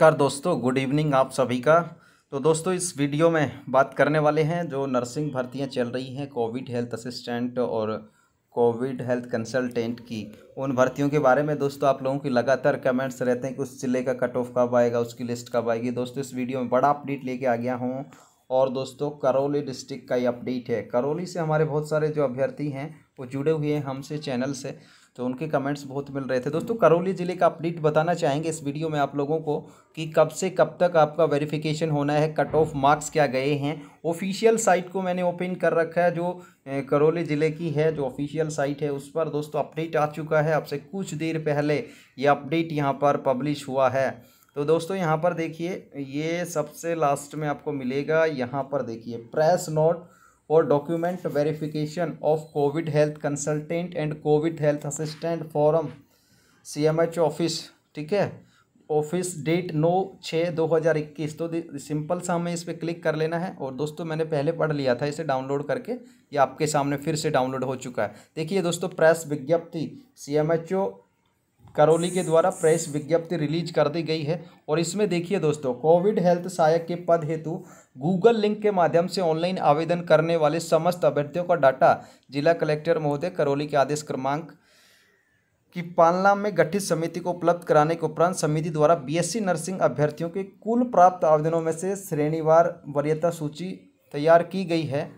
नमस्कार दोस्तों good evening आप सभी का तो दोस्तों इस वीडियो में बात करने वाले हैं जो नर्सिंग भर्तियां चल रही हैं कोविड हेल्थ असिस्टेंट और कोविड हेल्थ कंसल्टेंट की उन भर्तियों के बारे में दोस्तों आप लोगों की लगातार कमेंट्स रहते हैं कि उस ज़िले का कट ऑफ कब आएगा उसकी लिस्ट कब आएगी दोस्तों इस वीडियो में बड़ा अपडेट लेके आ गया हूँ और दोस्तों करौली डिस्ट्रिक्ट का ये अपडेट है करौली से हमारे बहुत सारे जो अभ्यर्थी हैं वो जुड़े हुए हैं हमसे चैनल से तो उनके कमेंट्स बहुत मिल रहे थे दोस्तों करौली ज़िले का अपडेट बताना चाहेंगे इस वीडियो में आप लोगों को कि कब से कब तक आपका वेरिफिकेशन होना है कट ऑफ मार्क्स क्या गए हैं ऑफिशियल साइट को मैंने ओपन कर रखा है जो करौली ज़िले की है जो ऑफिशियल साइट है उस पर दोस्तों अपडेट आ चुका है आपसे कुछ देर पहले ये अपडेट यहाँ पर पब्लिश हुआ है तो दोस्तों यहाँ पर देखिए ये सबसे लास्ट में आपको मिलेगा यहाँ पर देखिए press note document verification of covid health consultant and covid health assistant from C M H office ठीक है ऑफिस डेट नौ छः दो हज़ार इक्कीस तो सिंपल सा हमें इस पर क्लिक कर लेना है और दोस्तों मैंने पहले पढ़ लिया था इसे डाउनलोड करके ये आपके सामने फिर से डाउनलोड हो चुका है देखिए दोस्तों प्रेस विज्ञप्ति C M H O Karauli के द्वारा प्रेस विज्ञप्ति रिलीज कर दी गई है और इसमें देखिए दोस्तों कोविड हेल्थ सहायक के पद हेतु गूगल लिंक के माध्यम से ऑनलाइन आवेदन करने वाले समस्त अभ्यर्थियों का डाटा जिला कलेक्टर महोदय करौली के आदेश क्रमांक की पालना में गठित समिति को उपलब्ध कराने के उपरांत समिति द्वारा बीएससी नर्सिंग अभ्यर्थियों के कुल प्राप्त आवेदनों में से श्रेणीवार वरीयता सूची तैयार की गई है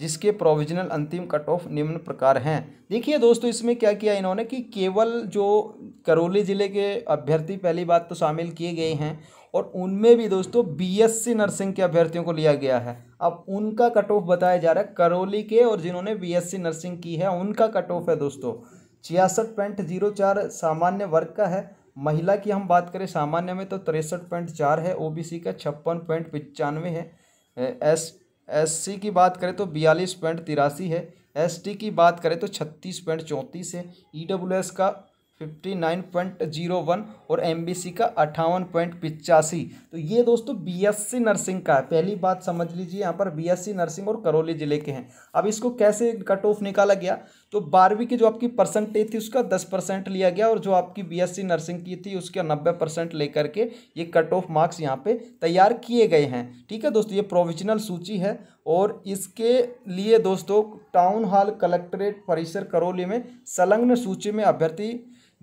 जिसके प्रोविजनल अंतिम कट ऑफ निम्न प्रकार हैं देखिए दोस्तों इसमें क्या किया इन्होंने कि केवल जो करौली ज़िले के अभ्यर्थी पहली बात तो शामिल किए गए हैं और उनमें भी दोस्तों बीएससी नर्सिंग के अभ्यर्थियों को लिया गया है अब उनका कट ऑफ बताया जा रहा है करौली के और जिन्होंने बी नर्सिंग की है उनका कट ऑफ है दोस्तों छियासठ पॉइंट जीरो चार सामान्य वर्ग का है महिला की हम बात करें सामान्य में तो तिरसठ पॉइंट चार है ओ का छप्पन पॉइंट है एस एससी की बात करें तो बयालीस पॉइंट तिरासी है एसटी की बात करें तो छत्तीस पॉइंट चौंतीस है ईडब्ल्यूएस e का fifty nine point zero one और एम बी सी का अट्ठावन पॉइंट पिचासी तो ये दोस्तों बी एस सी नर्सिंग का है पहली बात समझ लीजिए यहाँ पर बी एस सी नर्सिंग और करौली ज़िले के हैं अब इसको कैसे कट ऑफ निकाला गया तो बारहवीं की जो आपकी परसेंटेज थी उसका दस परसेंट लिया गया और जो आपकी बी एस सी नर्सिंग की थी उसका नब्बे परसेंट लेकर के ये कट ऑफ मार्क्स यहाँ पर तैयार किए गए हैं ठीक है दोस्तों ये प्रोविजनल सूची है और इसके लिए दोस्तों टाउन हॉल कलेक्ट्रेट परिसर करौली में संलग्न सूची में अभ्यर्थी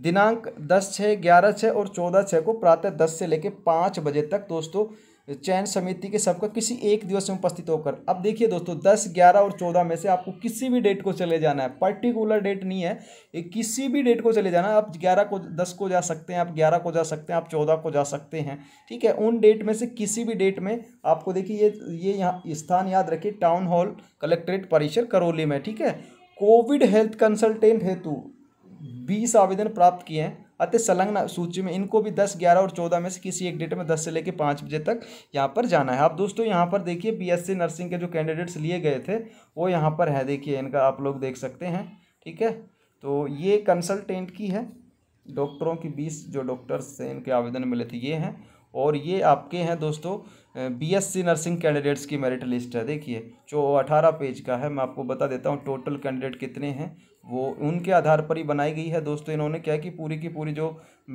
दिनांक दस छः ग्यारह छः और चौदह छः को प्रातः दस से लेकर पाँच बजे तक दोस्तों चयन समिति के सबका किसी एक दिवस में उपस्थित होकर अब देखिए दोस्तों दस ग्यारह और चौदह में से आपको किसी भी डेट को चले जाना है पर्टिकुलर डेट नहीं है एक किसी भी डेट को चले जाना है आप ग्यारह को दस को जा सकते हैं आप ग्यारह को जा सकते हैं आप चौदह को जा सकते हैं ठीक है उन डेट में से किसी भी डेट में आपको देखिए ये ये यहाँ स्थान याद रखिए टाउन हॉल कलेक्ट्रेट परिसर करौली में ठीक है कोविड हेल्थ कंसल्टेंट हेतु बीस आवेदन प्राप्त किए हैं अत्य संलग्न सूची में इनको भी दस ग्यारह और चौदह में से किसी एक डेट में दस से लेकर पाँच बजे तक यहाँ पर जाना है आप दोस्तों यहाँ पर देखिए बी नर्सिंग के जो कैंडिडेट्स लिए गए थे वो यहाँ पर है देखिए इनका आप लोग देख सकते हैं ठीक है तो ये कंसल्टेंट की है डॉक्टरों की बीस जो डॉक्टर्स से इनके आवेदन मिले थे ये हैं और ये आपके हैं दोस्तों बीएससी नर्सिंग कैंडिडेट्स की मेरिट लिस्ट है देखिए जो अठारह पेज का है मैं आपको बता देता हूँ टोटल कैंडिडेट कितने हैं वो उनके आधार पर ही बनाई गई है दोस्तों इन्होंने क्या है कि पूरी की पूरी जो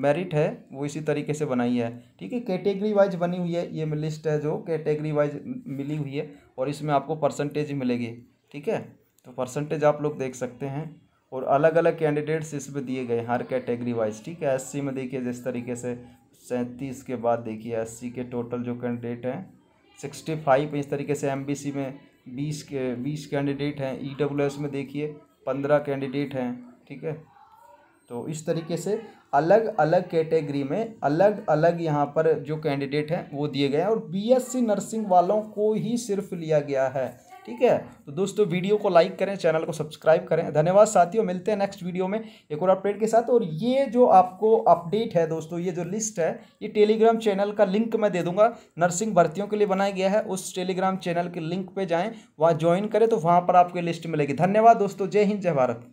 मेरिट है वो इसी तरीके से बनाई है ठीक है कैटेगरी वाइज बनी हुई है ये लिस्ट है जो कैटेगरी वाइज मिली हुई है और इसमें आपको परसेंटेज मिलेगी ठीक है तो परसेंटेज आप लोग देख सकते हैं और अलग अलग कैंडिडेट्स इसमें दिए गए हर कैटेगरी वाइज ठीक है एस में देखिए जिस तरीके से सैंतीस के बाद देखिए एस के टोटल जो कैंडिडेट हैं सिक्सटी फाइव इस तरीके से एम में बीस के बीस कैंडिडेट हैं ई e में देखिए पंद्रह कैंडिडेट हैं ठीक है तो इस तरीके से अलग अलग कैटेगरी में अलग अलग यहाँ पर जो कैंडिडेट हैं वो दिए गए हैं और बीएससी नर्सिंग वालों को ही सिर्फ लिया गया है ठीक है तो दोस्तों वीडियो को लाइक करें चैनल को सब्सक्राइब करें धन्यवाद साथियों मिलते हैं नेक्स्ट वीडियो में एक और अपडेट के साथ और ये जो आपको अपडेट है दोस्तों ये जो लिस्ट है ये टेलीग्राम चैनल का लिंक मैं दे दूंगा नर्सिंग भर्तियों के लिए बनाया गया है उस टेलीग्राम चैनल के लिंक पर जाएँ वहाँ ज्वाइन करें तो वहाँ पर आपको लिस्ट मिलेगी धन्यवाद दोस्तों जय हिंद जय भारत